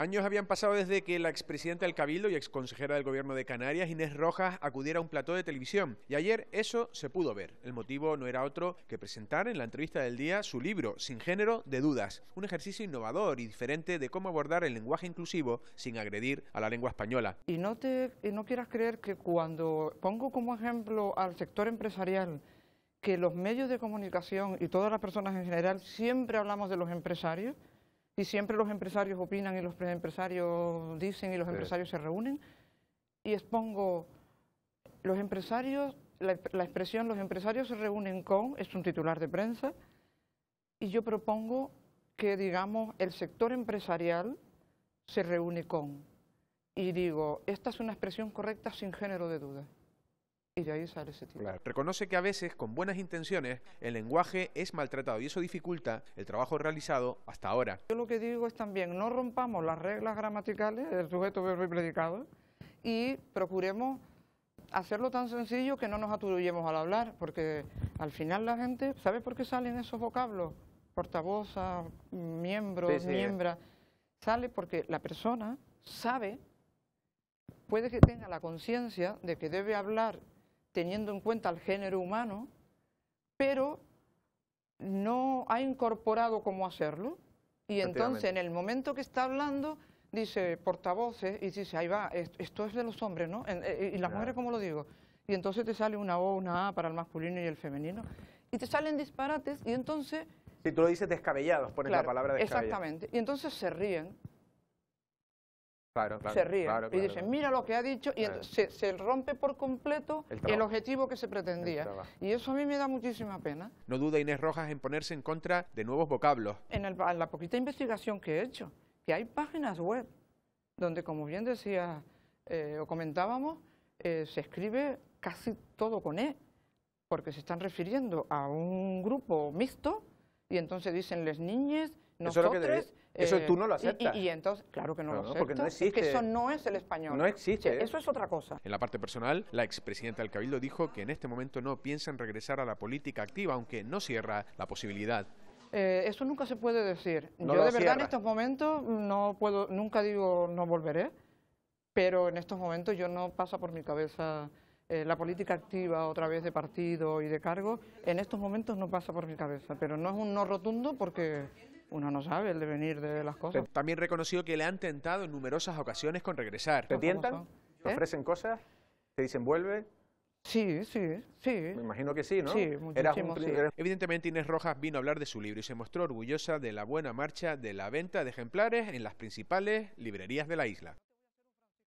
Años habían pasado desde que la expresidenta del Cabildo y exconsejera del Gobierno de Canarias, Inés Rojas, acudiera a un plató de televisión. Y ayer eso se pudo ver. El motivo no era otro que presentar en la entrevista del día su libro, Sin Género de Dudas, un ejercicio innovador y diferente de cómo abordar el lenguaje inclusivo sin agredir a la lengua española. Y no, te, y no quieras creer que cuando pongo como ejemplo al sector empresarial, que los medios de comunicación y todas las personas en general siempre hablamos de los empresarios, y siempre los empresarios opinan y los empresarios dicen y los empresarios se reúnen. Y expongo, los empresarios, la, la expresión los empresarios se reúnen con, es un titular de prensa, y yo propongo que, digamos, el sector empresarial se reúne con. Y digo, esta es una expresión correcta sin género de duda y de ahí sale ese tipo. Reconoce que a veces, con buenas intenciones, el lenguaje es maltratado y eso dificulta el trabajo realizado hasta ahora. Yo lo que digo es también, no rompamos las reglas gramaticales del sujeto, verbo y predicado y procuremos hacerlo tan sencillo que no nos aturdullemos al hablar, porque al final la gente, ¿sabe por qué salen esos vocablos? Portavozas, miembros, miembros Sale porque la persona sabe, puede que tenga la conciencia de que debe hablar teniendo en cuenta el género humano, pero no ha incorporado cómo hacerlo. Y entonces, en el momento que está hablando, dice portavoces y dice, ahí va, esto es de los hombres, ¿no? Eh, y las mujeres, ¿cómo lo digo? Y entonces te sale una O, una A para el masculino y el femenino. Y te salen disparates y entonces... Si tú lo dices descabellados, pones la palabra Exactamente. Y entonces se ríen se ríe y dicen, mira lo que ha dicho, y se, rompe por completo el, objetivo que se pretendía. Y eso a mí me da muchísima pena. No duda Inés Rojas en ponerse en contra de nuevos vocablos. En, la poquita investigación que he hecho, que hay páginas web donde, como bien decía eh, o comentábamos, eh, se escribe casi todo con E, porque se están refiriendo a un grupo mixto y entonces dicen les niñes, nosotros... Eso, eso eh, tú no lo aceptas. Y, entonces, claro que no, lo acepto, porque no existe. eso no es el español. No existe. eso es otra cosa. En la parte personal, la expresidenta del Cabildo dijo que en este momento no piensa en regresar a la política activa, aunque no cierra la posibilidad. Eh, eso nunca se puede decir. Yo de verdad en estos momentos no puedo, nunca digo no volveré pero en estos momentos yo no pasa por mi cabeza eh, la política activa otra vez de partido y de cargo, en estos momentos no pasa por mi cabeza, pero no es un no rotundo porque uno no sabe el devenir de las cosas. También reconoció que le han tentado en numerosas ocasiones con regresar. ¿Te tientan? ¿Te ¿Eh? ofrecen cosas? ¿Te dicen vuelve? Sí, sí, sí. Me imagino que sí, ¿no? Sí, muchísimo, sí. Evidentemente Inés Rojas vino a hablar de su libro y se mostró orgullosa de la buena marcha de la venta de ejemplares en las principales librerías de la isla.